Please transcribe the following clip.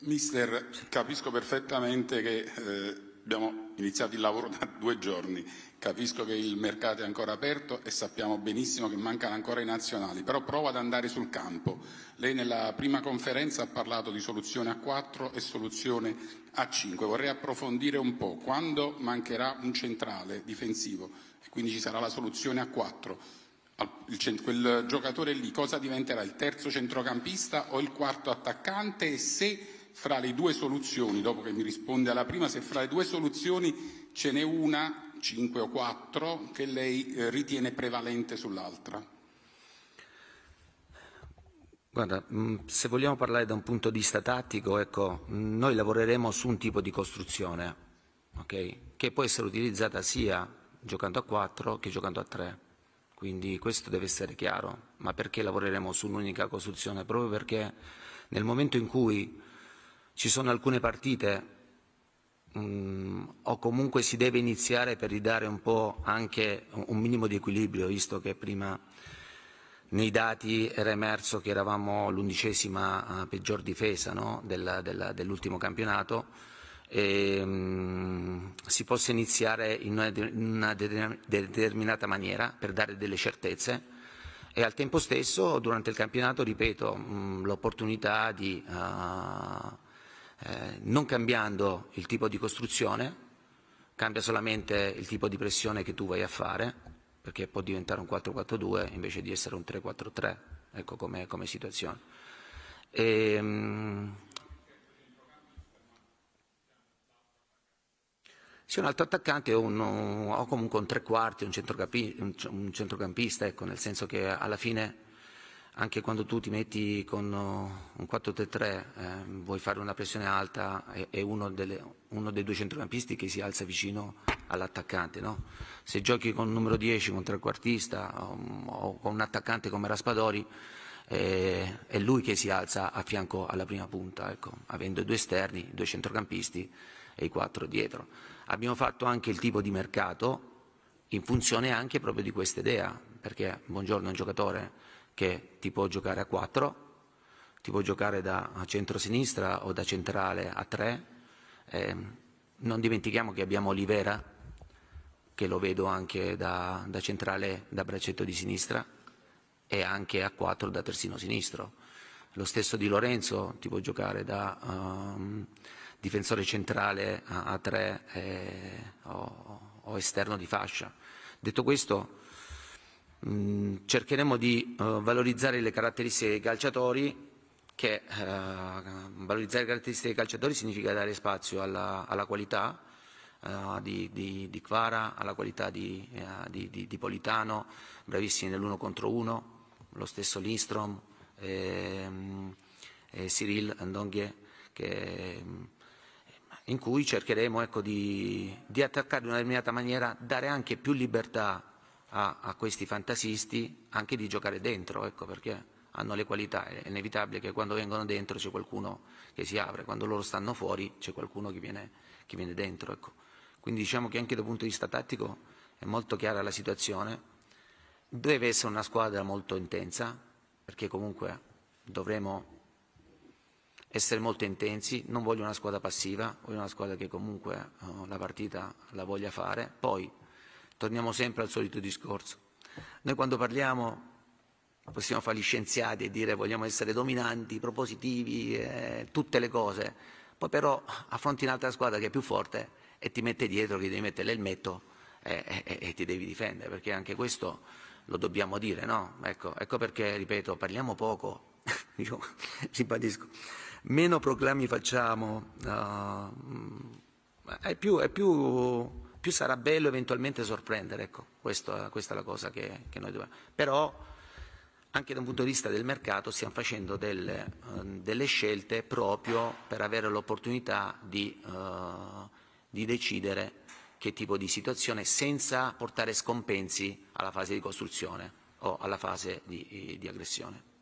Mister, capisco perfettamente che eh, abbiamo iniziato il lavoro da due giorni, capisco che il mercato è ancora aperto e sappiamo benissimo che mancano ancora i nazionali, però prova ad andare sul campo. Lei nella prima conferenza ha parlato di soluzione a 4 e soluzione a 5, vorrei approfondire un po', quando mancherà un centrale difensivo e quindi ci sarà la soluzione a 4, quel giocatore lì cosa diventerà, il terzo centrocampista o il quarto attaccante e se fra le due soluzioni, dopo che mi risponde alla prima, se fra le due soluzioni ce n'è una, 5 o 4, che lei eh, ritiene prevalente sull'altra. Guarda, mm, se vogliamo parlare da un punto di vista tattico, ecco, noi lavoreremo su un tipo di costruzione, okay? che può essere utilizzata sia giocando a 4 che giocando a 3. Quindi questo deve essere chiaro. Ma perché lavoreremo su un'unica costruzione? Proprio perché nel momento in cui ci sono alcune partite um, o comunque si deve iniziare per ridare un po' anche un minimo di equilibrio, visto che prima nei dati era emerso che eravamo l'undicesima eh, peggior difesa no? dell'ultimo campionato. E, um, si possa iniziare in una, de una determinata maniera per dare delle certezze e al tempo stesso durante il campionato, ripeto, mm, l'opportunità di uh, eh, non cambiando il tipo di costruzione, cambia solamente il tipo di pressione che tu vai a fare, perché può diventare un 4-4-2 invece di essere un 3-4-3, ecco come, come situazione. E, mh, sia un altro attaccante o, un, o comunque un tre quarti, un, centrocampi, un centrocampista, ecco, nel senso che alla fine anche quando tu ti metti con uh, un 4-3-3, eh, vuoi fare una pressione alta e, e uno, delle, uno, dei due centrocampisti che si alza vicino all'attaccante. No? Se giochi con un numero 10, con un trequartista um, o con un attaccante come Raspadori, eh, è lui che si alza a fianco alla prima punta, ecco, avendo due esterni, due centrocampisti e i quattro dietro. Abbiamo fatto anche il tipo di mercato in funzione anche proprio di questa idea, perché Buongiorno è un giocatore che ti può giocare a 4, ti può giocare da centro-sinistra o da centrale a 3. Eh, non dimentichiamo che abbiamo Olivera, che lo vedo anche da, da centrale da braccetto di sinistra e anche a 4 da terzino sinistro. Lo stesso di Lorenzo ti può giocare da um, difensore centrale a, a 3 eh, o, o esterno di fascia. Detto questo, Mm, cercheremo di uh, valorizzare le caratteristiche dei calciatori, che uh, valorizzare le caratteristiche dei calciatori significa dare spazio alla, alla qualità uh, di, Quara, alla qualità di, di, di Politano, bravissimi nell'uno contro uno, lo stesso Lindstrom, eh, eh, Cyril Andonghie, che, in cui cercheremo ecco, di, di attaccare in una determinata maniera, dare anche più libertà a, a questi fantasisti anche di giocare dentro, ecco perché hanno le qualità, è inevitabile che quando vengono dentro c'è qualcuno che si apre, quando loro stanno fuori c'è qualcuno che viene, che viene dentro. Ecco. Quindi diciamo che anche dal punto di vista tattico è molto chiara la situazione, deve essere una squadra molto intensa, perché comunque dovremo essere molto intensi, non voglio una squadra passiva, voglio una squadra che comunque oh, la partita la voglia fare, poi torniamo sempre al solito discorso. Noi quando parliamo possiamo fare gli scienziati e dire vogliamo essere dominanti, propositivi, eh, tutte le cose, poi però affronti un'altra squadra che è più forte e ti mette dietro, che devi mettere l'elmetto e, eh, e, eh, eh, e, ti devi difendere, perché anche questo lo dobbiamo dire, no? Ecco, ecco perché, ripeto, parliamo poco, io ribadisco, meno proclami facciamo, uh, è più, è più più sarà bello eventualmente sorprendere. Ecco, questo, questa è la cosa che, che, noi dobbiamo. Però anche da un punto di vista del mercato stiamo facendo delle, eh, delle scelte proprio per avere l'opportunità di, uh, di decidere che tipo di situazione senza portare scompensi alla fase di costruzione o alla fase di, di aggressione.